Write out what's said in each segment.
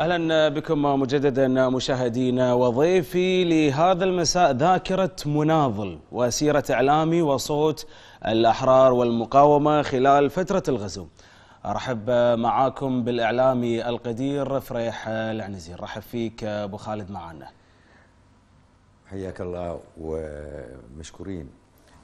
اهلا بكم مجددا مشاهدينا وضيفي لهذا المساء ذاكره مناضل وسيره اعلامي وصوت الاحرار والمقاومه خلال فتره الغزو. ارحب معاكم بالاعلامي القدير فريح العنزي، رحب فيك ابو خالد معنا. حياك الله ومشكورين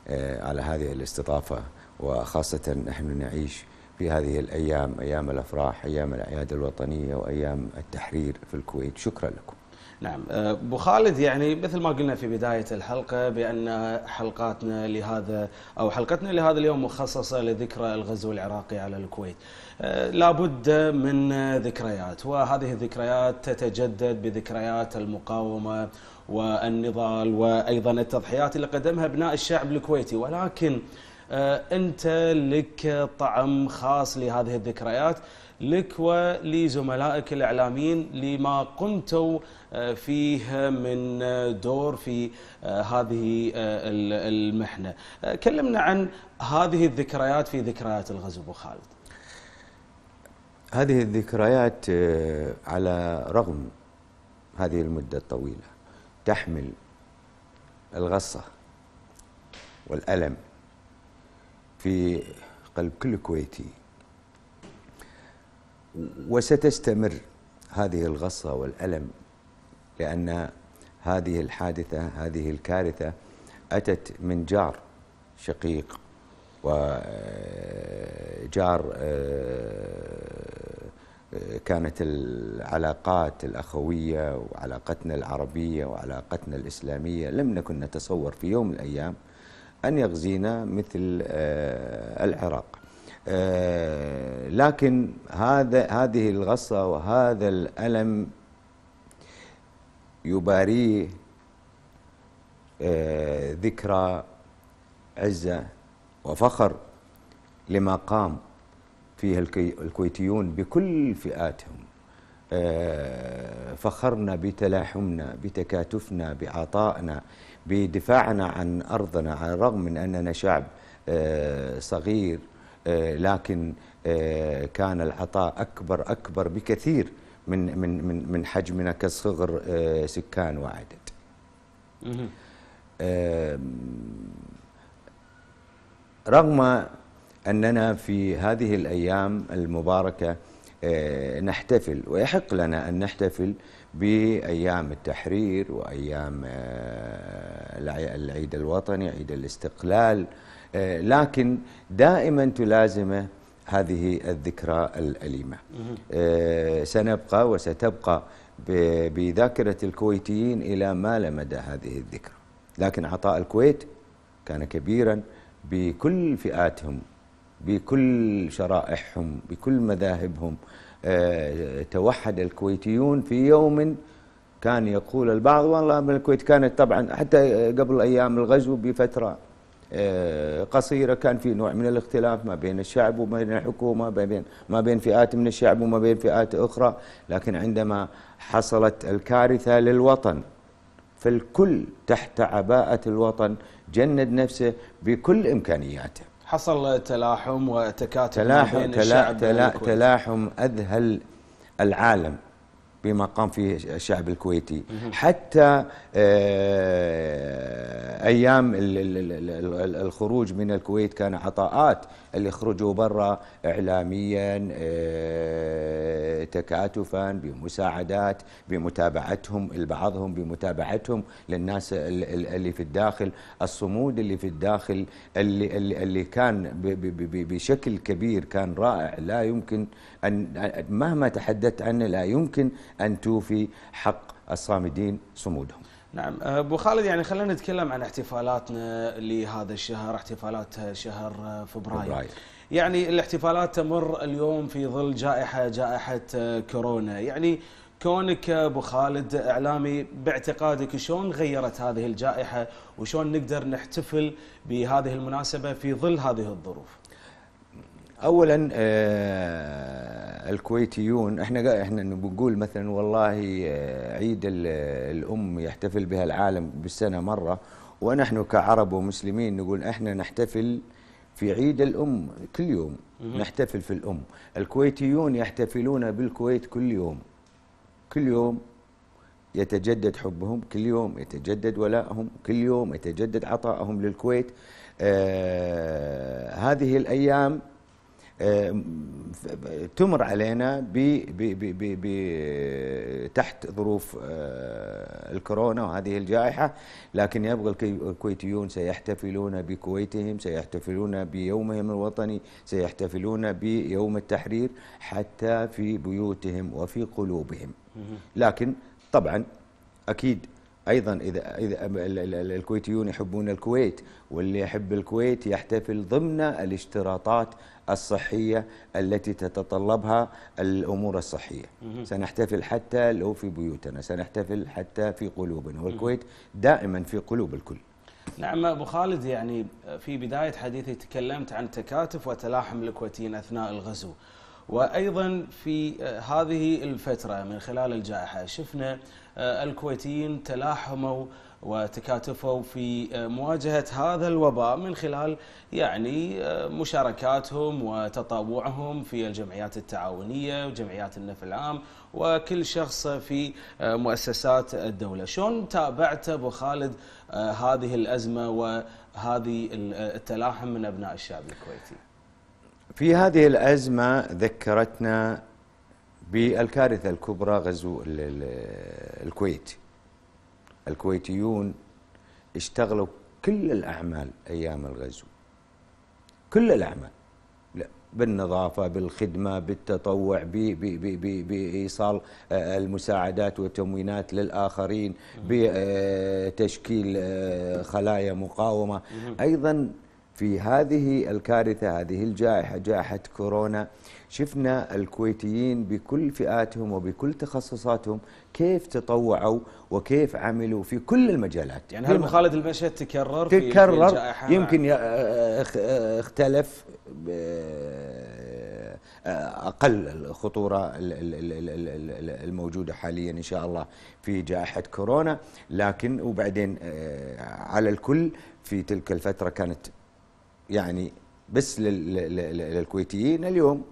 آه، على هذه الاستضافه وخاصه نحن نعيش في هذه الأيام أيام الأفراح أيام الأعياد الوطنية وأيام التحرير في الكويت شكرا لكم نعم أه، ابو خالد يعني مثل ما قلنا في بدايه الحلقه بان حلقاتنا لهذا او حلقتنا لهذا اليوم مخصصه لذكرى الغزو العراقي على الكويت. أه، لابد من ذكريات وهذه الذكريات تتجدد بذكريات المقاومه والنضال وايضا التضحيات اللي قدمها ابناء الشعب الكويتي ولكن آه، أنت لك طعم خاص لهذه الذكريات لك ولزملائك الإعلاميين لما قمتوا آه، فيه من دور في آه، هذه المحنة كلمنا عن هذه الذكريات في ذكريات الغزو أبو خالد هذه الذكريات على رغم هذه المدة الطويلة تحمل الغصة والألم في قلب كل كويتي وستستمر هذه الغصة والألم لأن هذه الحادثة هذه الكارثة أتت من جار شقيق وجار آه، آه، آه، كانت العلاقات الأخوية وعلاقتنا العربية وعلاقتنا الإسلامية لم نكن نتصور في يوم من الأيام أن يغزينا مثل آه، العراق آه، لكن هذا هذه الغصة وهذا الألم يباريه آه، ذكرى عزة وفخر لما قام فيه الكويتيون بكل فئاتهم فخرنا بتلاحمنا بتكاتفنا بعطائنا بدفاعنا عن أرضنا على الرغم من أننا شعب آه، صغير آه، لكن آه، كان العطاء أكبر أكبر بكثير من من من من حجمنا كصغر سكان وعدد. رغم أننا في هذه الأيام المباركة نحتفل ويحق لنا أن نحتفل بايام التحرير وايام آه، العيد الوطني عيد الاستقلال آه، لكن دائما تلازمه هذه الذكرى الاليمه آه، سنبقى وستبقى بذاكره الكويتيين الى ما لمدى هذه الذكرى لكن عطاء الكويت كان كبيرا بكل فئاتهم بكل شرائحهم بكل مذاهبهم آه، توحد الكويتيون في يوم كان يقول البعض والله من الكويت كانت طبعا حتى قبل أيام الغزو بفترة آه، قصيرة كان في نوع من الاختلاف ما بين الشعب وما بين الحكومة ما بين ما بين فئات من الشعب وما بين فئات أخرى لكن عندما حصلت الكارثة للوطن فالكل تحت عباءة الوطن جند نفسه بكل إمكانياته حصل تلاحم وتكاتف تلاحم بين الشعب تلا الكويتي تلاحم اذهل العالم بما قام فيه الشعب الكويتي حتى آه، ايام الخروج من الكويت كان عطاءات اللي خرجوا برا إعلاميا آه، تكاتفا بمساعدات بمتابعتهم لبعضهم بمتابعتهم للناس اللي في الداخل الصمود اللي في الداخل اللي, اللي, اللي كان بشكل كبير كان رائع لا يمكن أن مهما تحدثت عنه لا يمكن أن توفي حق الصامدين صمودهم نعم أه، ابو خالد يعني خلينا نتكلم عن احتفالاتنا لهذا الشهر احتفالات شهر أه، فبراير, فبراير. يعني الاحتفالات تمر اليوم في ظل جائحه جائحه أه، كورونا يعني كونك ابو خالد اعلامي باعتقادك شلون غيرت هذه الجائحه وشلون نقدر نحتفل بهذه المناسبه في ظل هذه الظروف اولا آه، الكويتيون احنا احنا بنقول مثلا والله آه، عيد الام يحتفل بها العالم بالسنه مره ونحن كعرب ومسلمين نقول احنا نحتفل في عيد الام كل يوم نحتفل في الام الكويتيون يحتفلون بالكويت كل يوم كل يوم يتجدد حبهم كل يوم يتجدد ولائهم كل يوم يتجدد عطائهم للكويت آه هذه الايام تمر علينا بي بي بي بي بي تحت ظروف آه، الكورونا وهذه الجائحة لكن يبغى الكويتيون سيحتفلون بكويتهم سيحتفلون بيومهم الوطني سيحتفلون بيوم التحرير حتى في بيوتهم وفي قلوبهم لكن طبعا أكيد ايضا اذا اذا الكويتيون يحبون الكويت واللي يحب الكويت يحتفل ضمن الاشتراطات الصحيه التي تتطلبها الامور الصحيه سنحتفل حتى لو في بيوتنا سنحتفل حتى في قلوبنا والكويت دائما في قلوب الكل نعم ابو خالد يعني في بدايه حديثي تكلمت عن تكاتف وتلاحم الكويتيين اثناء الغزو وايضا في آه، هذه الفتره من خلال الجائحه شفنا آه، الكويتيين تلاحموا وتكاتفوا في آه، مواجهه هذا الوباء من خلال يعني مشاركاتهم وتطوعهم في الجمعيات التعاونيه وجمعيات النفع العام وكل شخص في مؤسسات الدوله، شلون تابعت ابو خالد هذه الازمه وهذه التلاحم من ابناء الشعب الكويتي؟ في هذه الأزمة ذكرتنا بالكارثة الكبرى غزو الكويت الكويتيون اشتغلوا كل الأعمال أيام الغزو كل الأعمال بالنظافة بالخدمة بالتطوع بإيصال آه، المساعدات والتموينات للآخرين بتشكيل آه، آه، خلايا مقاومة أيضا في هذه الكارثة هذه الجائحة جائحة كورونا شفنا الكويتيين بكل فئاتهم وبكل تخصصاتهم كيف تطوعوا وكيف عملوا في كل المجالات يعني هل مخالد المشهد تكرر في تكرر في الجائحة يمكن آه، آه، اختلف آه، اقل الخطوره الموجوده حاليا ان شاء الله في جائحه كورونا لكن وبعدين على الكل في تلك الفتره كانت يعني بس للكويتيين اليوم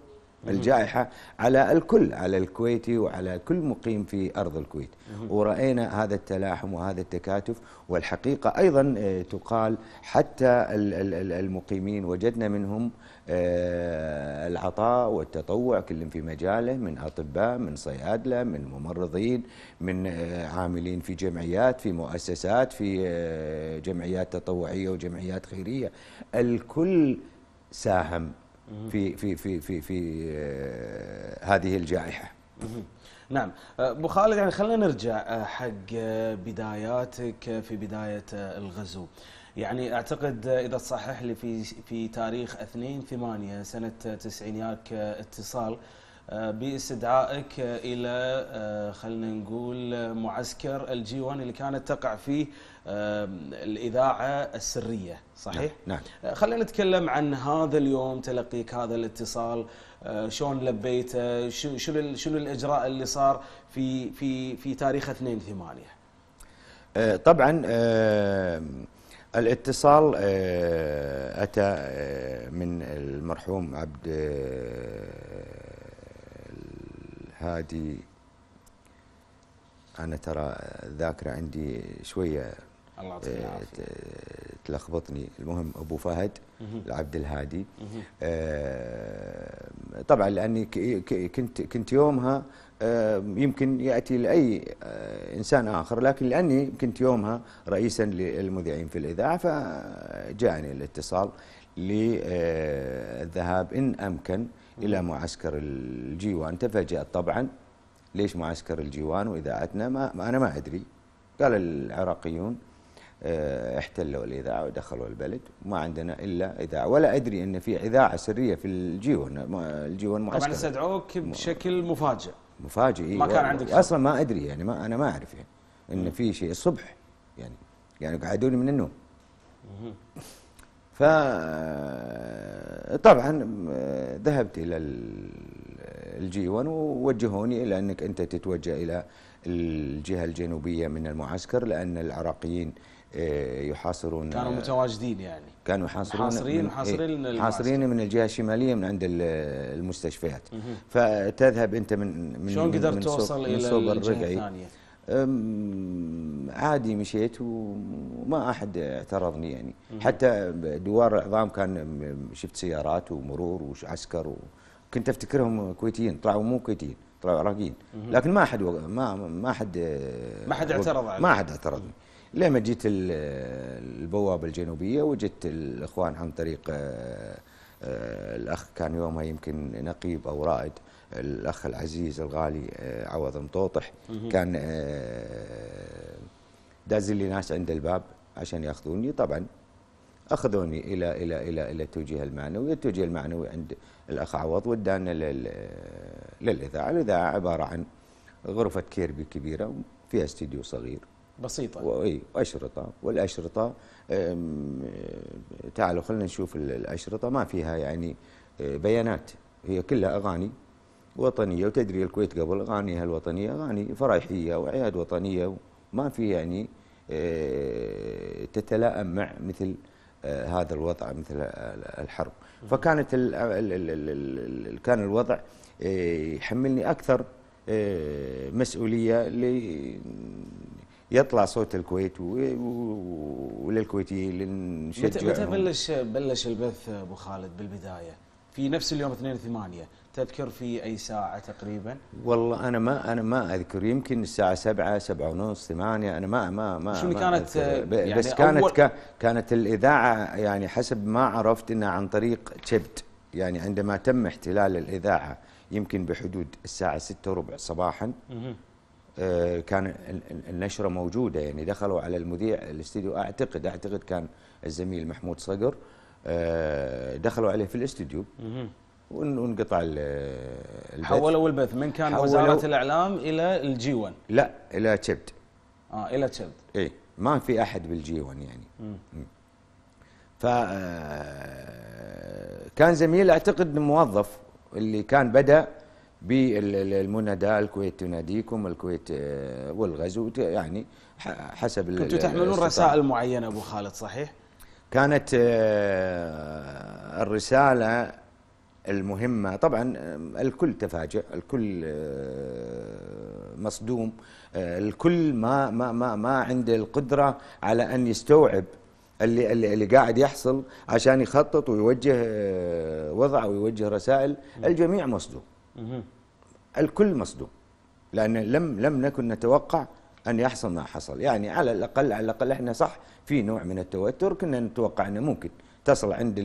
الجائحة على الكل على الكويتي وعلى كل مقيم في أرض الكويت ورأينا هذا التلاحم وهذا التكاتف والحقيقة أيضا آه، تقال حتى المقيمين وجدنا منهم آه، العطاء والتطوع كل في مجاله من أطباء من صيادلة من ممرضين من آه، عاملين في جمعيات في مؤسسات في آه، جمعيات تطوعية وجمعيات خيرية الكل ساهم في في في في في هذه الجائحه. نعم ابو خالد يعني خلينا نرجع حق بداياتك في بدايه الغزو. يعني اعتقد اذا تصحح لي في في تاريخ 2 8 سنه 90 ياك اتصال آه، باستدعائك الى آه، خلينا نقول معسكر الجي 1 اللي كانت تقع فيه الاذاعه السريه صحيح نعم, نعم. آه، خلينا نتكلم عن هذا اليوم تلقيك هذا الاتصال شلون لبيته شنو شنو الاجراء اللي صار في في في تاريخ 2 8 طبعا الاتصال آه، أتى آه، من المرحوم عبد آه، الهادي أنا ترى الذاكرة عندي شوية الله تلخبطني المهم ابو فهد العبد الهادي آه، طبعا لاني كنت كنت يومها آه، يمكن ياتي لاي آه، انسان اخر لكن لاني كنت يومها رئيسا للمذيعين في الاذاعه فجاءني الاتصال للذهاب ان امكن الى معسكر الجيوان تفاجات طبعا ليش معسكر الجيوان واذاعتنا ما انا ما ادري قال العراقيون آه، احتلوا الإذاعة ودخلوا البلد وما عندنا إلا إذاعة ولا أدري أن في إذاعة سرية في الجيون الجيون معسكر طبعا استدعوك بشكل مفاجئ مفاجئ إيه، ما كان عندك أصلا ما أدري يعني ما أنا ما أعرف يعني أن في شيء الصبح يعني يعني قعدوني من النوم ف طبعا ذهبت إلى الجيون ووجهوني إلى أنك أنت تتوجه إلى الجهة الجنوبية من المعسكر لأن العراقيين إيه، يحاصرون كانوا آه، متواجدين يعني كانوا يحاصرون حاصرين إيه، حاصرين من حاصرين من الجهه الشماليه من عند المستشفيات فتذهب انت من من شلون قدرت توصل الى الجهه الثانيه؟ عادي مشيت وما احد اعترضني يعني حتى دوار العظام كان شفت سيارات ومرور وعسكر وكنت افتكرهم كويتيين طلعوا مو كويتيين طلعوا عراقيين لكن ما احد ما ما احد ما احد آه، اعترض ما احد اعترضني لما جيت البوابه الجنوبيه وجدت الاخوان عن طريق آه، آه، الاخ كان يومها يمكن نقيب او رائد الاخ العزيز الغالي آه، عوض مطوطح كان داز لي ناس عند الباب عشان ياخذوني طبعا اخذوني الى الى الى الى التوجيه المعنوي، التوجيه المعنوي عند الاخ عوض ودانا للاذاعه، الاذاعه عباره عن غرفه كيربي كبيره فيها استديو صغير بسيطة وأشرطة والأشرطة تعالوا خلينا نشوف الأشرطة ما فيها يعني أه، بيانات هي كلها أغاني وطنية وتدري الكويت قبل أغانيها الوطنية أغاني فرايحية وأعياد وطنية ما في يعني أه، تتلائم مع مثل أه، هذا الوضع مثل الحرب فكانت كان الوضع يحملني أكثر مسؤولية يطلع صوت الكويت وللكويتيين لنشجعهم متى بلش بلش البث ابو خالد بالبدايه؟ في نفس اليوم 2 8 تذكر في اي ساعه تقريبا؟ والله انا ما انا ما اذكر يمكن الساعه 7 7 ونص 8 انا ما ما ما شنو كانت آه، يعني بس كانت أول كانت الاذاعه يعني حسب ما عرفت انها عن طريق تشبت يعني عندما تم احتلال الاذاعه يمكن بحدود الساعه 6 وربع صباحا آه، كان النشره موجوده يعني دخلوا على المذيع الاستديو اعتقد اعتقد كان الزميل محمود صقر آه، دخلوا عليه في الاستديو وانقطع البث حولوا البث من كان وزاره الاعلام الى الجي 1 لا الى تشبد اه الى تشبد اي ما في احد بالجي 1 يعني ف آه، كان زميل اعتقد موظف اللي كان بدا بالمنادى الكويت تناديكم الكويت آه، والغزو يعني حسب كنتوا تحملون رسائل معينة أبو خالد صحيح؟ كانت آه، الرسالة المهمة طبعا آه، الكل تفاجئ الكل مصدوم الكل ما ما ما, ما عنده القدرة على أن يستوعب اللي اللي قاعد يحصل عشان يخطط ويوجه وضع ويوجه رسائل الجميع مصدوم الكل مصدوم لأن لم لم نكن نتوقع أن يحصل ما حصل يعني على الأقل على الأقل إحنا صح في نوع من التوتر كنا نتوقع أنه ممكن تصل عند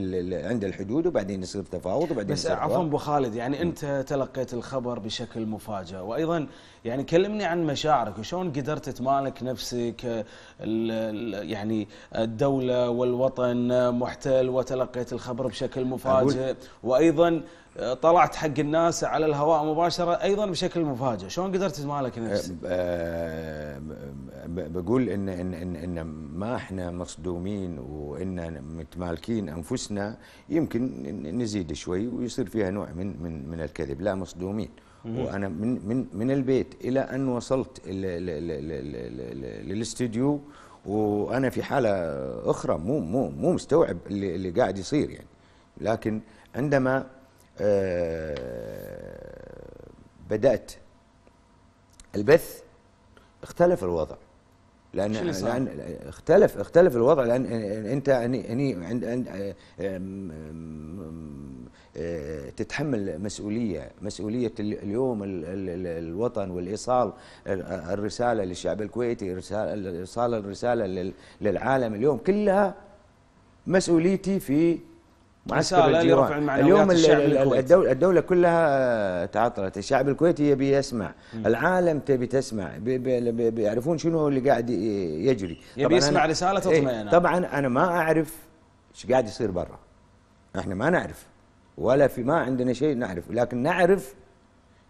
عند الحدود وبعدين يصير تفاوض وبعدين بس عفوا ابو خالد يعني انت تلقيت الخبر بشكل مفاجئ وايضا يعني كلمني عن مشاعرك وشلون قدرت تمالك نفسك يعني الدوله والوطن محتل وتلقيت الخبر بشكل مفاجئ وايضا طلعت حق الناس على الهواء مباشرة أيضا بشكل مفاجئ شلون قدرت تمالك نفسك؟ آه، بقول إن, إن, إن, إن ما إحنا مصدومين وإن متمالكين أنفسنا يمكن نزيد شوي ويصير فيها نوع من, من, من الكذب لا مصدومين وانا من من من البيت الى ان وصلت للاستديو وانا في حاله اخرى مو مو مو مستوعب اللي, اللي قاعد يصير يعني لكن عندما آه، بدات البث اختلف الوضع لان لان اختلف اختلف الوضع لان انت هني عند آه، آه، تتحمل مسؤوليه مسؤوليه اليوم الوطن والايصال الرساله للشعب الكويتي ايصال الرساله للعالم اليوم كلها مسؤوليتي في معسكر الجيران اليوم الدولة, الدولة كلها تعطلت الشعب الكويتي يبي يسمع م. العالم تبي تسمع بيعرفون شنو اللي قاعد يجري يبي يسمع رسالة إيه، تطمئن طبعا أنا ما أعرف ايش قاعد يصير برا احنا ما نعرف ولا في ما عندنا شيء نعرف لكن نعرف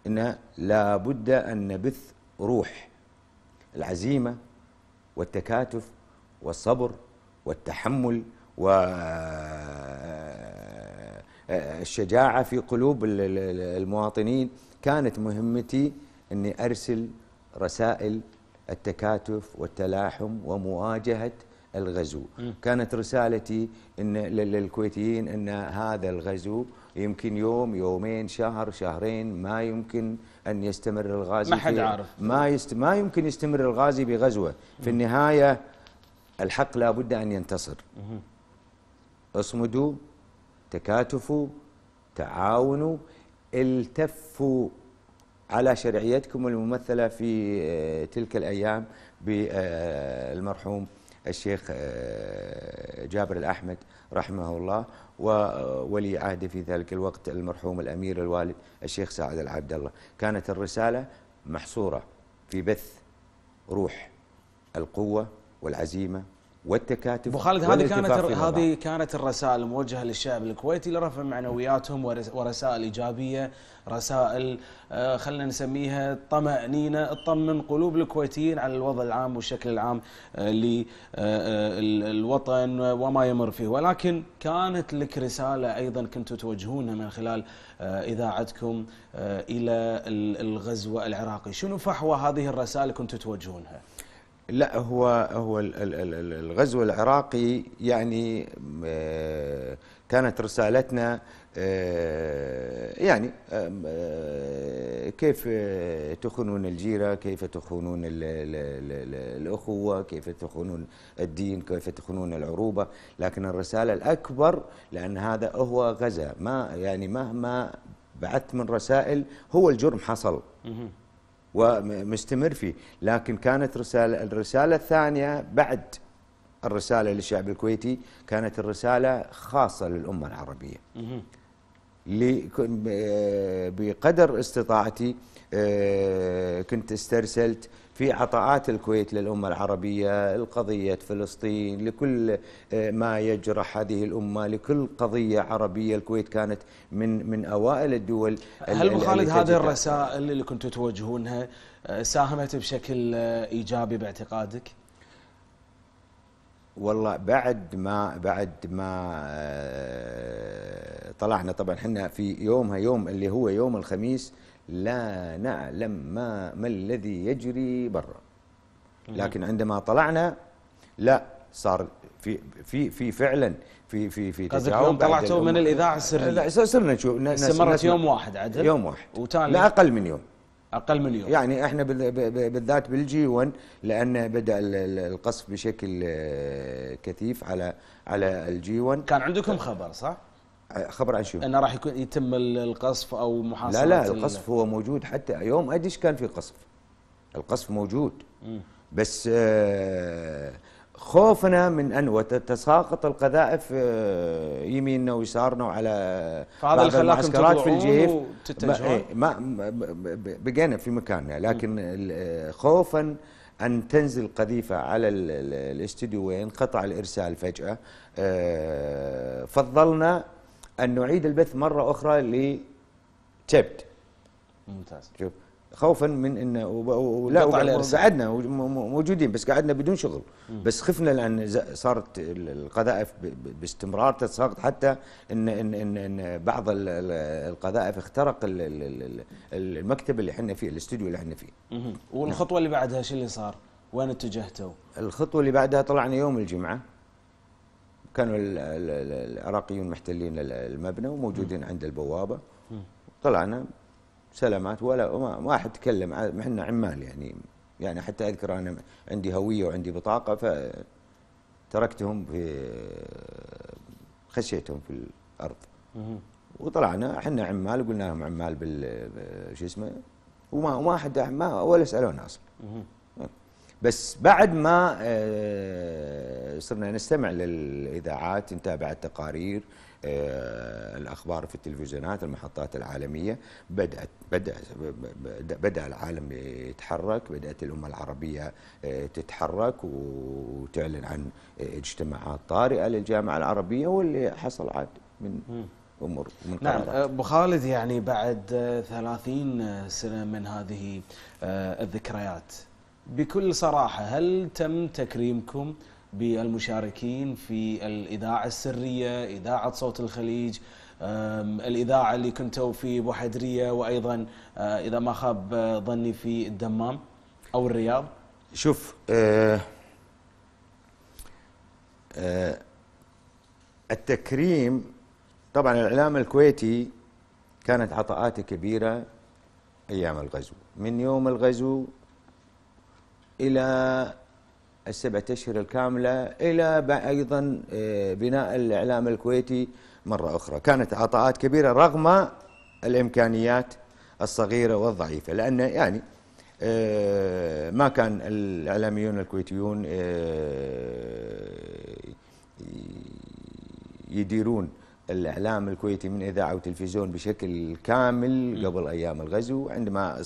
أن لابد أن نبث روح العزيمة والتكاتف والصبر والتحمل و الشجاعة في قلوب المواطنين كانت مهمتي أني أرسل رسائل التكاتف والتلاحم ومواجهة الغزو كانت رسالتي إن للكويتيين أن هذا الغزو يمكن يوم يومين شهر شهرين ما يمكن أن يستمر الغازي ما حد عارف ما, يست ما يمكن يستمر الغازي بغزوة في النهاية الحق لابد أن ينتصر اصمدوا تكاتفوا تعاونوا التفوا على شرعيتكم الممثله في آه، تلك الايام بالمرحوم الشيخ آه، جابر الاحمد رحمه الله وولي عهده في ذلك الوقت المرحوم الامير الوالد الشيخ سعد العبد الله، كانت الرساله محصوره في بث روح القوه والعزيمه والتكاتف بو خالد هذه كانت هذه كانت الرسائل الموجهه للشعب الكويتي لرفع معنوياتهم ورسائل ايجابيه، رسائل آه، خلينا نسميها طمانينه تطمن قلوب الكويتيين على الوضع العام والشكل العام آه، للوطن آه، وما يمر فيه، ولكن كانت لك رساله ايضا كنتوا توجهونها من خلال اذاعتكم الى الغزو العراقي، شنو فحوى هذه الرسائل كنتوا توجهونها؟ لا هو هو الغزو العراقي يعني آه، كانت رسالتنا آه، يعني آه، كيف تخونون الجيرة كيف تخونون الأخوة كيف تخونون الدين كيف تخونون العروبة لكن الرسالة الأكبر لأن هذا هو غزا ما يعني مهما بعثت من رسائل هو الجرم حصل ومستمر فيه لكن كانت رسالة الرسالة الثانية بعد الرسالة للشعب الكويتي كانت الرسالة خاصة للأمة العربية آه، بقدر استطاعتي آه، كنت استرسلت في عطاءات الكويت للأمة العربية لقضية فلسطين لكل آه، ما يجرح هذه الأمة لكل قضية عربية الكويت كانت من من أوائل الدول هل مخالد هذه الرسائل اللي كنت توجهونها آه، ساهمت بشكل آه، إيجابي باعتقادك؟ والله بعد ما بعد ما طلعنا طبعا احنا في يومها يوم اللي هو يوم الخميس لا نعلم ما ما الذي يجري برا لكن عندما طلعنا لا صار في في في فعلا في في في تجاوب طلعتوا من الاذاعه السريه لا صرنا نشوف استمرت يوم واحد عدل يوم واحد وتالي لا اقل من يوم اقل من يوم يعني احنا بالذات بالجي 1 لان بدا القصف بشكل آه، كثيف على على الجي 1 كان عندكم خبر صح؟ خبر عن شنو؟ انه راح يكون يتم القصف او محاصره لا لا القصف هو موجود حتى يوم ادش كان في قصف القصف موجود بس آه، خوفنا من ان وتتساقط القذائف آه، يميننا ويسارنا وعلى فهذا اللي خلاكم في الجيف إيه، ما بقينا في مكاننا لكن آه، خوفا ان تنزل قذيفه على الاستديو وينقطع الارسال فجاه فضلنا أن نعيد البث مرة أخرى لتشبت ممتاز شوف خوفا من ان ولا قعدنا موجودين بس قعدنا بدون شغل مم. بس خفنا لان صارت القذائف باستمرار تتساقط حتى ان ان ان, إن بعض القذائف اخترق المكتب اللي احنا فيه الاستوديو اللي احنا فيه. والخطوه نعم. اللي بعدها شو اللي صار؟ وين اتجهتوا؟ الخطوه اللي بعدها طلعنا يوم الجمعه كانوا العراقيون محتلين المبنى وموجودين عند البوابه طلعنا سلامات ولا ما احد تكلم ما احنا عمال يعني يعني حتى اذكر انا عندي هويه وعندي بطاقه فتركتهم في خشيتهم في الارض وطلعنا احنا عمال قلنا لهم عمال بال شو اسمه وما ما حد ما ولا سالونا اصلا بس بعد ما آه، صرنا نستمع للاذاعات نتابع التقارير آه، الاخبار في التلفزيونات المحطات العالميه بدات بدا بدا العالم يتحرك بدات الامه العربيه آه، تتحرك وتعلن عن اجتماعات طارئه للجامعه العربيه واللي حصل عاد من امور من نعم ابو خالد يعني بعد 30 سنه من هذه الذكريات بكل صراحة هل تم تكريمكم بالمشاركين في الإذاعة السرية إذاعة صوت الخليج الإذاعة اللي كنتوا في بوحدرية وأيضا أه، إذا ما خاب أه، ظني في الدمام أو الرياض شوف أه، التكريم طبعا الإعلام الكويتي كانت عطاءاته كبيرة أيام الغزو من يوم الغزو إلى السبعة أشهر الكاملة إلى أيضا آه، بناء الإعلام الكويتي مرة أخرى كانت عطاءات كبيرة رغم الإمكانيات الصغيرة والضعيفة لأن يعني آه، ما كان الإعلاميون الكويتيون آه، يديرون الإعلام الكويتي من إذاعة وتلفزيون بشكل كامل قبل أيام الغزو عندما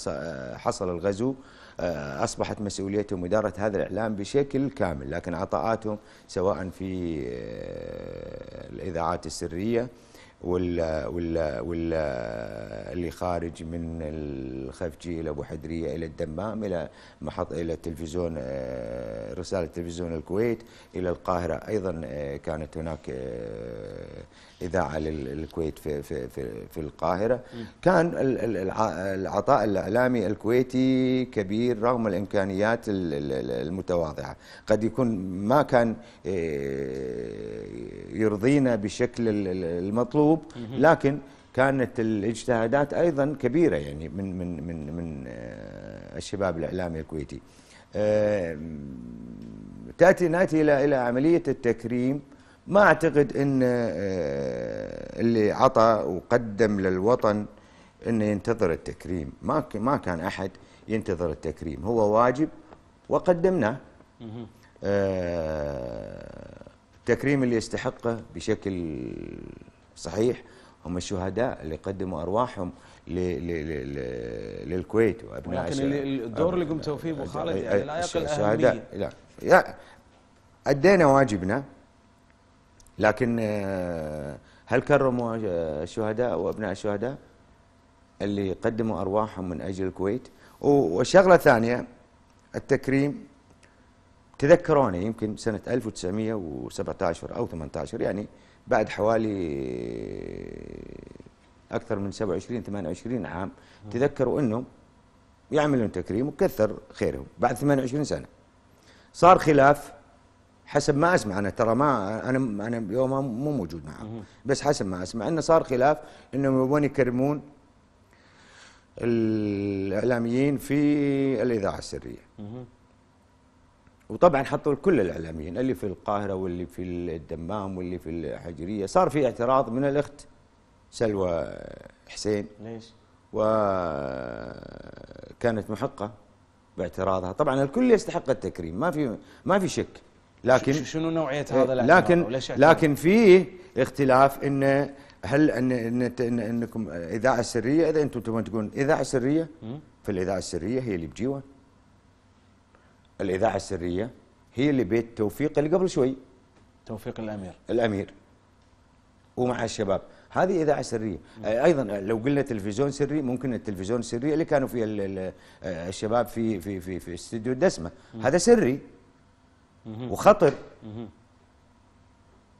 حصل الغزو آه، أصبحت مسؤوليتهم إدارة هذا الإعلام بشكل كامل لكن عطاءاتهم سواء في آه، الإذاعات السرية ولا ولا ولا آه، اللي خارج من الخفجي الى ابو حدريه الى الدمام الى محط الى التلفزيون رساله تلفزيون الكويت الى القاهره ايضا كانت هناك اذاعه للكويت في في في, في القاهره كان العطاء الاعلامي الكويتي كبير رغم الامكانيات المتواضعه قد يكون ما كان إيه، يرضينا بالشكل المطلوب لكن كانت الاجتهادات ايضا كبيره يعني من من من من آه، الشباب الاعلامي الكويتي آه، تاتي ناتي الى الى عمليه التكريم ما اعتقد ان آه، اللي عطى وقدم للوطن انه ينتظر التكريم ما ما كان احد ينتظر التكريم هو واجب وقدمناه آه، التكريم اللي يستحقه بشكل صحيح هم الشهداء اللي قدموا ارواحهم للكويت وابناء لكن الدور اللي قمتوا فيه ابو خالد يعني لا يقل اهميه لا ادينا واجبنا لكن آه، هل كرموا آه، الشهداء وابناء الشهداء اللي قدموا ارواحهم من اجل الكويت والشغله الثانيه التكريم تذكروني يمكن سنه 1917 او 18 يعني بعد حوالي آه، اكثر من 27 28 عام تذكروا انه يعملون تكريم وكثر خيرهم بعد 28 سنه صار خلاف حسب ما اسمع انا ترى ما انا انا يوم مو موجود معهم بس حسب ما اسمع انه صار خلاف انهم يبون يكرمون الاعلاميين في الاذاعه السريه. وطبعا حطوا كل الاعلاميين اللي في القاهره واللي في الدمام واللي في الحجريه، صار في اعتراض من الاخت سلوى حسين. ليش؟ وكانت محقه باعتراضها، طبعا الكل يستحق التكريم ما في ما في شك. لكن شنو نوعيه إيه، هذا الاعتراض لكن لكن فيه اختلاف ان هل ان, إن, إن انكم اذاعه سريه اذا انتم تبون تقولون اذاعه سريه فالاذاعه السريه هي اللي بجيوه الاذاعه السريه هي اللي بيت توفيق اللي قبل شوي توفيق الامير الامير ومع الشباب هذه اذاعه سريه ايضا لو قلنا تلفزيون سري ممكن التلفزيون السري اللي كانوا فيه الشباب في في في في استديو الدسمه هذا سري وخطر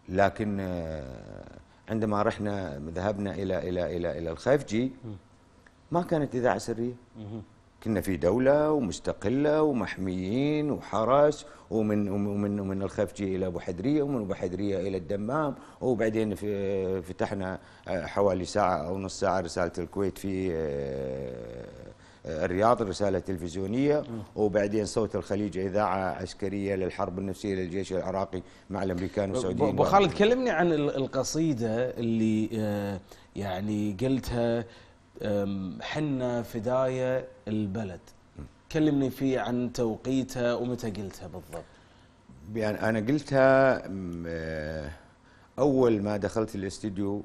لكن آه، عندما رحنا ذهبنا الى الى الى الى الخفجي ما كانت اذاعه سريه كنا في دولة ومستقلة ومحميين وحرس ومن ومن ومن الخفجي إلى أبو حدرية ومن أبو حدرية إلى الدمام وبعدين فتحنا آه، حوالي ساعة أو نص ساعة رسالة الكويت في آه، الرياض رسالة تلفزيونية وبعدين صوت الخليج إذاعة عسكرية للحرب النفسية للجيش العراقي مع الأمريكان والسعوديين أبو خالد كلمني عن القصيدة اللي آه، يعني قلتها حنا فداية البلد كلمني فيه عن توقيتها ومتى قلتها بالضبط يعني أنا قلتها آه، أول ما دخلت الاستديو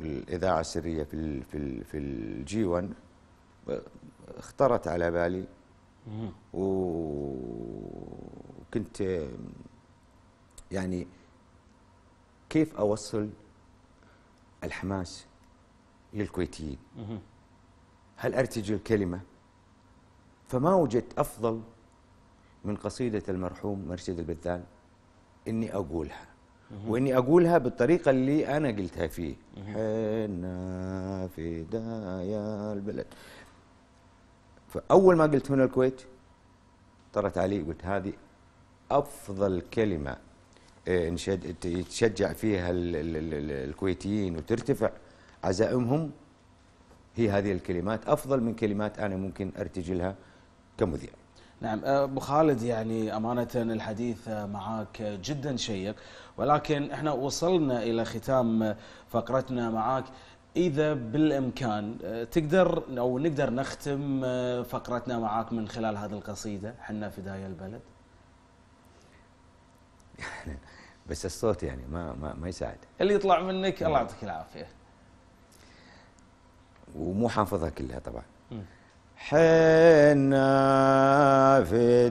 الإذاعة السرية في في في الجي 1 اخطرت على بالي وكنت يعني كيف اوصل الحماس للكويتيين هل ارتج الكلمه فما وجدت افضل من قصيده المرحوم مرشد البذال اني اقولها واني اقولها بالطريقه اللي انا قلتها فيه حنا فدايا البلد فاول ما قلت من الكويت طرت علي قلت هذه افضل كلمه يتشجع إيه، فيها الكويتيين وترتفع عزائمهم هي هذه الكلمات افضل من كلمات انا ممكن ارتجلها كمذيع. نعم آه، ابو خالد يعني امانه الحديث آه، معك جدا شيق ولكن احنا وصلنا الى ختام فقرتنا معك اذا بالامكان آه، تقدر او نقدر نختم آه، فقرتنا معاك من خلال هذه القصيده حنا فداية البلد بس الصوت يعني ما ما, ما يساعد اللي يطلع منك الله يعطيك العافيه ومو حافظها كلها طبعا حنا فدايا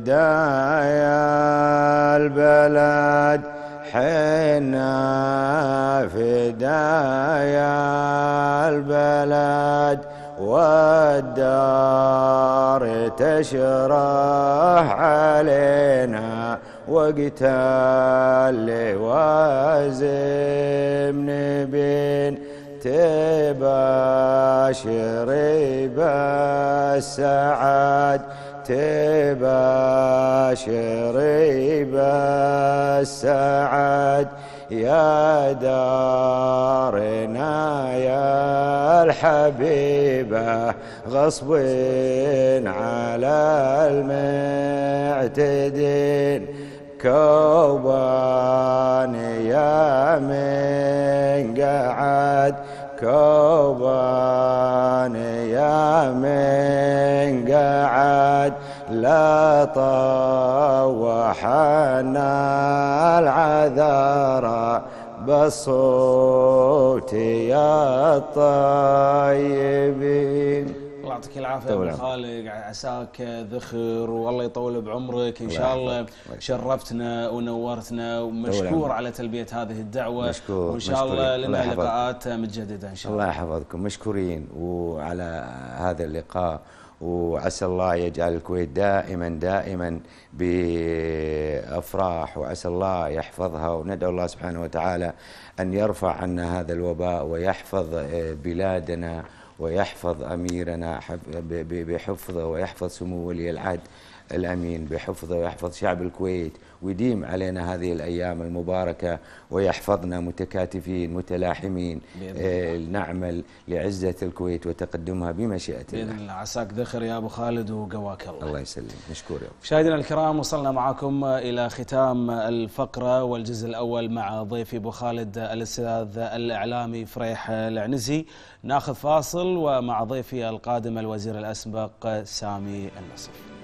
البلد حنا فدايا البلد والدار تشرح علينا وقت اللي وازم نبين تباشر بالسعاد تباشري بالسعد يا دارنا يا الحبيبة غصب على المعتدين كوبان يا من قعد كوبان من قعد لا طوحنا العذارى بصوت يا طيبين يعطيك العافيه ابو خالد عساك ذخر والله يطول بعمرك ان شاء الله شرفتنا ونورتنا ومشكور على تلبيه هذه الدعوه مشكور وان شاء الله لنا لقاءات متجدده ان شاء الله الله يحفظكم مشكورين وعلى هذا اللقاء وعسى الله يجعل الكويت دائما دائما بافراح وعسى الله يحفظها وندعو الله سبحانه وتعالى أن يرفع عنا هذا الوباء ويحفظ آه، بلادنا ويحفظ أميرنا بحفظه ويحفظ سمو ولي العهد الأمين بحفظه ويحفظ شعب الكويت ويديم علينا هذه الأيام المباركة ويحفظنا متكاتفين متلاحمين آه نعمل لعزة الكويت وتقدمها بمشيئة الله بإذن الله عساك ذخر يا أبو خالد وقواك الله الله يسلم مشكور يا أبو مشاهدينا الكرام وصلنا معكم إلى ختام الفقرة والجزء الأول مع ضيفي أبو خالد الاستاذ الاعلامي فريح العنزي ناخذ فاصل ومع ضيفي القادم الوزير الاسبق سامي النصر